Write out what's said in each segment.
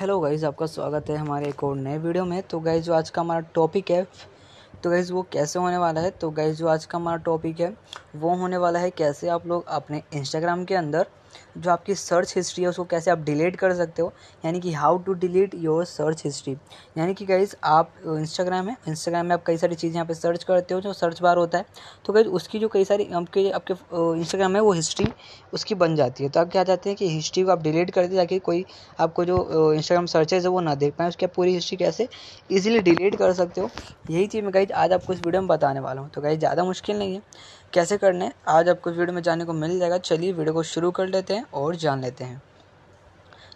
hello guys आपका स्वागत है हमारे एक और नए वीडियो में तो गाइज़ जो आज का हमारा टॉपिक है तो गाइज़ वो कैसे होने वाला है तो गाइज़ जो आज का हमारा टॉपिक है वो होने वाला है कैसे आप लोग अपने इंस्टाग्राम के अंदर जो आपकी सर्च हिस्ट्री है उसको कैसे आप डिलीट कर सकते हो यानी कि how to delete your search history यानी कि गाइज आप इंस्टाग्राम है इंस्टाग्राम में आप कई सारी चीज़ें यहाँ पे सर्च करते हो जो सर्च बार होता है तो गाइज उसकी जो कई सारी आपके आपके इंस्टाग्राम है वो हिस्ट्री उसकी बन जाती है तो आप क्या चाहते हैं कि हिस्ट्री को आप डिलीट कर दें ताकि कोई आपको जो इंस्टाग्राम सर्चेज है वो ना देख पाए उसकी आप पूरी हिस्ट्री कैसे ईजिली डिलीट कर सकते हो यही चीज़ मैं गाइज आज आपको इस वीडियो में बताने वाला हूँ तो गाइज ज़्यादा मुश्किल नहीं है कैसे करना है आज आपको वीडियो में जाने को मिल जाएगा चलिए वीडियो को शुरू कर लेते हैं और जान लेते हैं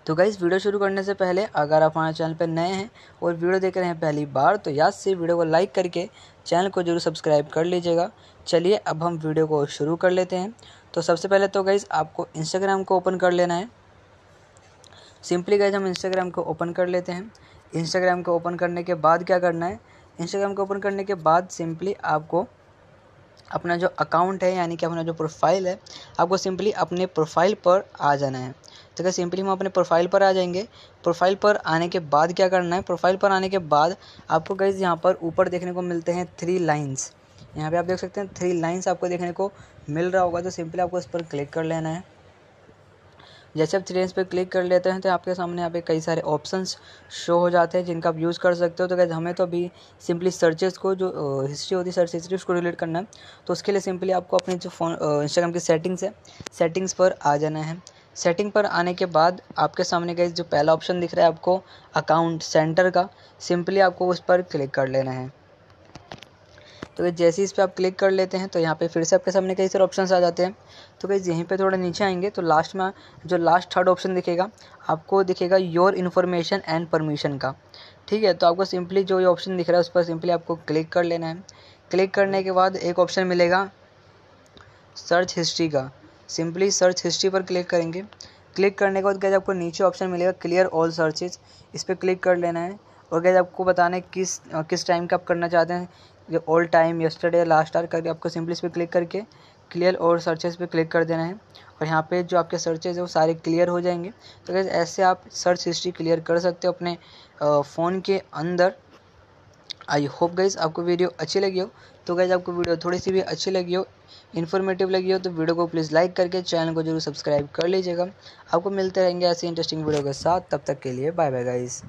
तो गाइज़ वीडियो शुरू करने से पहले अगर आप हमारे चैनल पर नए हैं और वीडियो देख रहे हैं पहली बार तो याद से वीडियो को लाइक करके चैनल को जरूर सब्सक्राइब कर लीजिएगा चलिए अब हम वीडियो को शुरू कर लेते हैं तो सबसे पहले तो गाइज़ आपको इंस्टाग्राम को ओपन कर लेना है सिंपली गाइज हम इंस्टाग्राम को ओपन कर लेते हैं इंस्टाग्राम को ओपन करने के बाद क्या करना है इंस्टाग्राम को ओपन करने के बाद सिंपली आपको अपना जो अकाउंट है यानी कि अपना जो प्रोफाइल है आपको सिंपली अपने प्रोफाइल पर आ जाना है तो क्या सिंपली हम अपने प्रोफाइल पर आ जाएंगे प्रोफाइल पर आने के बाद क्या करना है प्रोफाइल पर आने के बाद आपको गई यहाँ पर ऊपर देखने को मिलते हैं थ्री लाइन्स यहाँ पे आप देख सकते हैं थ्री लाइन्स आपको देखने को मिल रहा होगा तो सिंपली आपको इस पर क्लिक कर लेना है जैसे आप थ्री पर क्लिक कर लेते हैं तो आपके सामने यहाँ पे कई सारे ऑप्शंस शो हो जाते हैं जिनका आप यूज़ कर सकते हो तो कैसे हमें तो अभी सिंपली सर्चेज को जो हिस्ट्री होती है सर्च हिस्ट्री उसको रिलेट करना है तो उसके लिए सिंपली आपको अपने जो फोन इंस्टाग्राम की सेटिंग्स है सेटिंग्स पर आ जाना है सेटिंग पर आने के बाद आपके सामने का जो पहला ऑप्शन दिख रहा है आपको अकाउंट सेंटर का सिंपली आपको उस पर क्लिक कर लेना है तो जैसे ही इस पर आप क्लिक कर लेते हैं तो यहाँ पे फिर से आपके सामने कई सारे ऑप्शन आ जाते हैं तो गई यहीं पे थोड़ा नीचे आएंगे तो लास्ट में जो लास्ट थर्ड ऑप्शन दिखेगा आपको दिखेगा योर इन्फॉर्मेशन एंड परमिशन का ठीक है तो आपको सिंपली जो ये ऑप्शन दिख रहा है उस पर सिंपली आपको क्लिक कर लेना है क्लिक करने के बाद एक ऑप्शन मिलेगा सर्च हिस्ट्री का सिंपली सर्च हिस्ट्री पर क्लिक करेंगे क्लिक करने के बाद क्या आपको नीचे ऑप्शन मिलेगा क्लियर ऑल सर्चेज इस पर क्लिक कर लेना है और क्या आपको बताना है किस किस टाइम का आप करना चाहते हैं ये all time yesterday last hour करके आपको सिंपली इस पर क्लिक करके क्लियर और सर्चेस पे क्लिक कर देना है और यहाँ पे जो आपके सर्चेज है वो सारे क्लियर हो जाएंगे तो कैसे ऐसे आप सर्च हिस्ट्री क्लियर कर सकते हो अपने फ़ोन के अंदर आई होप गाइज आपको वीडियो अच्छी लगी हो तो गाइज आपको वीडियो थोड़ी सी भी अच्छी लगी हो इन्फॉर्मेटिव लगी हो तो वीडियो को प्लीज़ लाइक करके चैनल को जरूर सब्सक्राइब कर लीजिएगा आपको मिलते रहेंगे ऐसे इंटरेस्टिंग वीडियो के साथ तब तक के लिए बाय बाय गाइज़